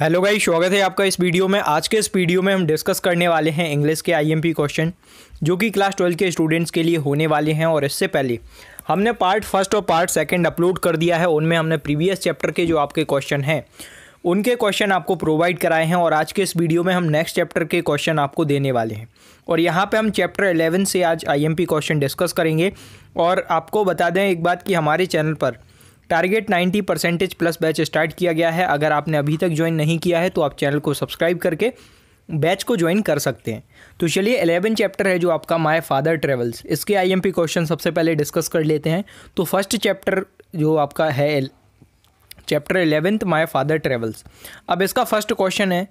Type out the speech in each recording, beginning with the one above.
hello गाई स्वागत है आपका इस वीडियो में आज के इस वीडियो में हम डिस्कस करने वाले हैं इंग्लिश के आईएमपी क्वेश्चन जो कि क्लास ट्वेल्व के स्टूडेंट्स के लिए होने वाले हैं और इससे पहले हमने पार्ट फर्स्ट और पार्ट सेकंड अपलोड कर दिया है उनमें हमने प्रीवियस चैप्टर के जो आपके क्वेश्चन हैं उनके क्वेश्चन आपको प्रोवाइड कराए हैं और आज के इस वीडियो में हम नेक्स्ट चैप्टर के क्वेश्चन आपको देने वाले हैं और यहाँ पे हम चैप्टर 11 से आज आईएमपी क्वेश्चन डिस्कस करेंगे और आपको बता दें एक बात कि हमारे चैनल पर target 90 percentage plus batch start किया गया है अगर आपने अभी तक ज्वाइन नहीं किया है तो आप चैनल को सब्सक्राइब करके बैच को ज्वाइन कर सकते हैं तो चलिए एलेवन चैप्टर है जो आपका माय फादर ट्रेवल्स इसके आईएमपी क्वेश्चन सबसे पहले डिस्कस कर लेते हैं तो फर्स्ट चैप्टर जो आपका है chapter eleventh my father travels अब इसका फर्स्ट क्वेश्चन है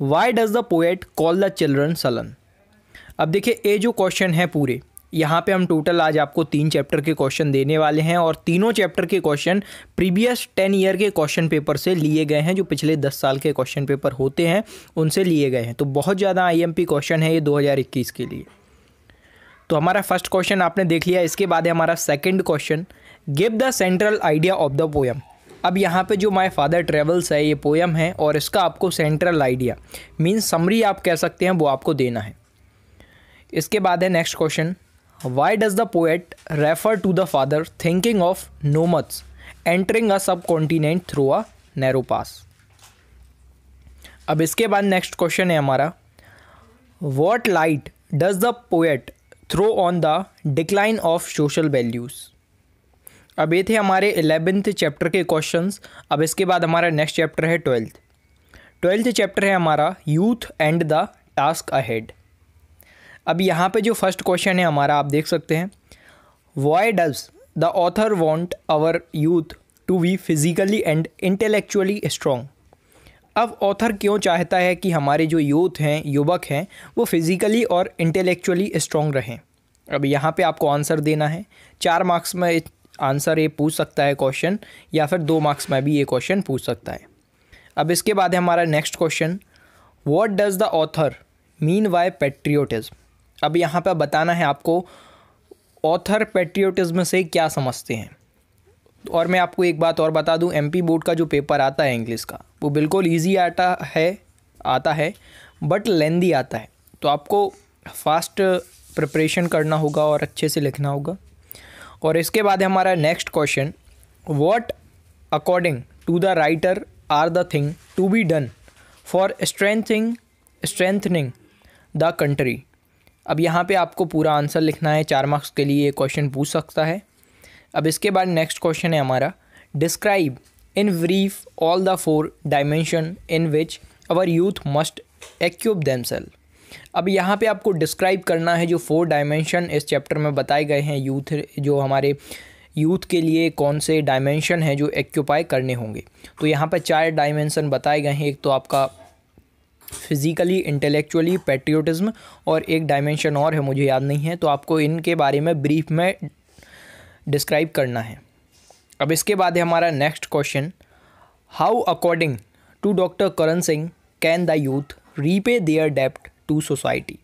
why does the poet call the children sullen अब देखिए ये जो क्वेश्चन है पूरे यहाँ पे हम टोटल आज आपको तीन चैप्टर के क्वेश्चन देने वाले हैं और तीनों चैप्टर के क्वेश्चन प्रीवियस टेन ईयर के क्वेश्चन पेपर से लिए गए हैं जो पिछले दस साल के क्वेश्चन पेपर होते हैं उनसे लिए गए हैं तो बहुत ज़्यादा आईएमपी क्वेश्चन है ये 2021 के लिए तो हमारा फर्स्ट क्वेश्चन आपने देख लिया इसके बाद है हमारा second question give the central idea of the poem अब यहाँ पे जो माय फादर ट्रेवल्स है ये पोएम है और इसका आपको सेंट्रल आइडिया मीन समरी आप कह सकते हैं वो आपको देना है इसके बाद है next question Why does the poet refer to the father thinking of entering a subcontinent through a narrow pass अब इसके बाद नेक्स्ट क्वेश्चन है हमारा what light does the poet throw on the decline of social values अब ये थे हमारे eleventh chapter के क्वेश्चंस अब इसके बाद हमारा नेक्स्ट चैप्टर है ट्वेल्थ ट्वेल्थ चैप्टर है हमारा youth and the task ahead अब यहाँ पे जो फर्स्ट क्वेश्चन है हमारा आप देख सकते हैं why does the author want our youth to be physically and intellectually strong अब ऑथर क्यों चाहता है कि हमारे जो यूथ हैं युवक हैं वो फिज़िकली और इंटेलेक्चुअली स्ट्रॉन्ग रहें अब यहाँ पे आपको आंसर देना है चार मार्क्स में आंसर ये पूछ सकता है क्वेश्चन या फिर दो मार्क्स में भी ये क्वेश्चन पूछ सकता है अब इसके बाद है हमारा next question what does the author mean by patriotism अब यहाँ पर बताना है आपको ऑथर पेट्रियोटिज़्म से क्या समझते हैं और मैं आपको एक बात और बता दूं एमपी बोर्ड का जो पेपर आता है इंग्लिश का वो बिल्कुल इजी आता है आता है बट लेंदी आता है तो आपको फास्ट प्रिपरेशन करना होगा और अच्छे से लिखना होगा और इसके बाद हमारा next question what according to the writer are the thing to be done for strengthening strengthening the country अब यहाँ पे आपको पूरा आंसर लिखना है चार मार्क्स के लिए ये क्वेश्चन पूछ सकता है अब इसके बाद नेक्स्ट क्वेश्चन है हमारा describe in brief all the four dimension in which our youth must acquire them अब यहाँ पे आपको डिस्क्राइब करना है जो फोर डायमेंशन इस चैप्टर में बताए गए हैं यूथ जो हमारे यूथ के लिए कौन से डायमेंशन हैं जो एक्यूपाई करने होंगे तो यहाँ पर चार डायमेंशन बताए गए हैं एक तो आपका फिज़िकली इंटेलेक्चुअली पेट्रियोटिज़्म और एक डायमेंशन और है मुझे याद नहीं है तो आपको इनके बारे में ब्रीफ में डिस्क्राइब करना है अब इसके बाद है हमारा next question how according to doctor Karan Singh can the youth repay their डेप्ट टू सोसाइटी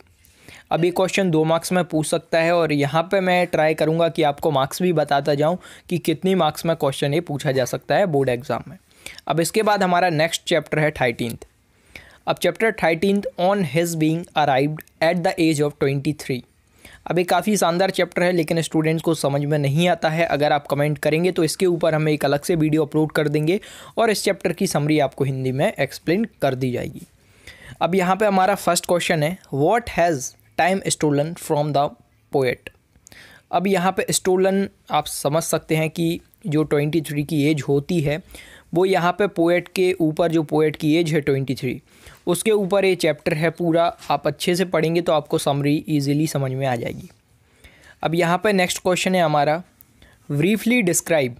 अब ये क्वेश्चन दो मार्क्स में पूछ सकता है और यहाँ पे मैं ट्राई करूँगा कि आपको मार्क्स भी बताता जाऊँ कि कितनी मार्क्स में क्वेश्चन ये पूछा जा सकता है बोर्ड एग्ज़ाम में अब इसके बाद हमारा नेक्स्ट चैप्टर है थर्टीनथ अब chapter thirteen on his being arrived at the age of twenty three अब ये काफ़ी शानदार चैप्टर है लेकिन स्टूडेंट्स को समझ में नहीं आता है अगर आप कमेंट करेंगे तो इसके ऊपर हम एक अलग से वीडियो अपलोड कर देंगे और इस चैप्टर की समरी आपको हिंदी में एक्सप्लेन कर दी जाएगी अब यहाँ पे हमारा फर्स्ट क्वेश्चन है what has time stolen from the poet अब यहाँ पे स्टोलन आप समझ सकते हैं कि जो ट्वेंटी थ्री की एज होती है वो यहाँ पे पोएट के ऊपर जो पोएट की एज है ट्वेंटी थ्री उसके ऊपर ये चैप्टर है पूरा आप अच्छे से पढ़ेंगे तो आपको समरी ईजिली समझ में आ जाएगी अब यहाँ पर नेक्स्ट क्वेश्चन है हमारा briefly describe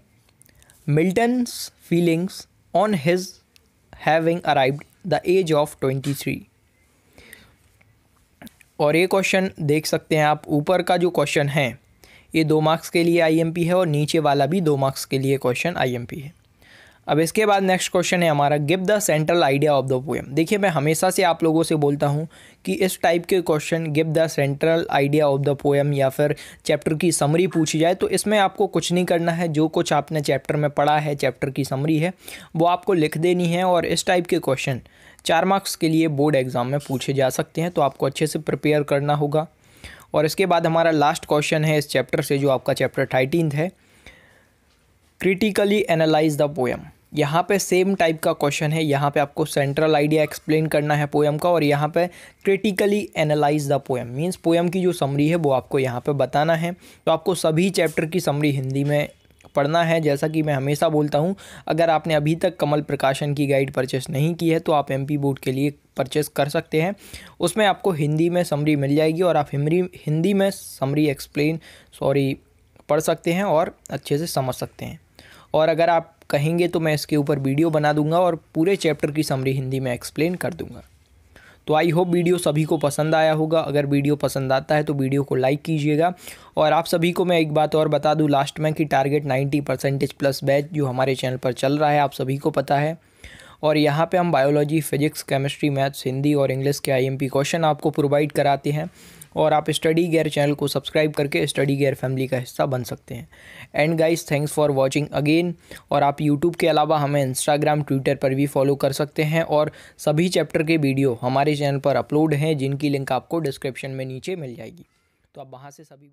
Milton's feelings on his having arrived the age of twenty three और ये क्वेश्चन देख सकते हैं आप ऊपर का जो क्वेश्चन है ये दो मार्क्स के लिए आईएमपी है और नीचे वाला भी दो मार्क्स के लिए क्वेश्चन आईएमपी है अब इसके बाद नेक्स्ट क्वेश्चन है हमारा give the central idea of the poem देखिए मैं हमेशा से आप लोगों से बोलता हूँ कि इस टाइप के question give the central idea of the poem या फिर चैप्टर की समरी पूछी जाए तो इसमें आपको कुछ नहीं करना है जो कुछ आपने चैप्टर में पढ़ा है चैप्टर की समरी है वो आपको लिख देनी है और इस टाइप के क्वेश्चन चार मार्क्स के लिए बोर्ड एग्ज़ाम में पूछे जा सकते हैं तो आपको अच्छे से प्रिपेयर करना होगा और इसके बाद हमारा लास्ट क्वेश्चन है इस चैप्टर से जो आपका चैप्टर थर्टीन है क्रिटिकली एनालाइज द पोएम यहाँ पे सेम टाइप का क्वेश्चन है यहाँ पे आपको सेंट्रल आइडिया एक्सप्लेन करना है पोएम का और यहाँ पे critically analyse the poem means poem की जो समरी है वो आपको यहाँ पे बताना है तो आपको सभी चैप्टर की समरी हिंदी में पढ़ना है जैसा कि मैं हमेशा बोलता हूँ अगर आपने अभी तक कमल प्रकाशन की गाइड परचेस नहीं की है तो आप एम बोर्ड के लिए परचेस कर सकते हैं उसमें आपको हिंदी में समरी मिल जाएगी और आप हिमरी हिंदी में समरी एक्सप्लेन सॉरी पढ़ सकते हैं और अच्छे से समझ सकते हैं और अगर आप कहेंगे तो मैं इसके ऊपर वीडियो बना दूंगा और पूरे चैप्टर की समरी हिंदी में एक्सप्लेन कर दूंगा तो आई होप वीडियो सभी को पसंद आया होगा अगर वीडियो पसंद आता है तो वीडियो को लाइक कीजिएगा और आप सभी को मैं एक बात और बता दूं लास्ट में कि टारगेट 90 परसेंटेज प्लस बैच जो हमारे चैनल पर चल रहा है आप सभी को पता है और यहाँ पे हम biology physics chemistry maths Hindi और इंग्लिश के आईएमपी क्वेश्चन आपको प्रोवाइड कराते हैं और आप स्टडी गेयर चैनल को सब्सक्राइब करके स्टडी गेयर फैमिली का हिस्सा बन सकते हैं and guys thanks for watching again और आप यूट्यूब के अलावा हमें इंस्टाग्राम ट्विटर पर भी फॉलो कर सकते हैं और सभी चैप्टर के वीडियो हमारे चैनल पर अपलोड हैं जिनकी लिंक आपको डिस्क्रिप्शन में नीचे मिल जाएगी तो आप वहाँ से सभी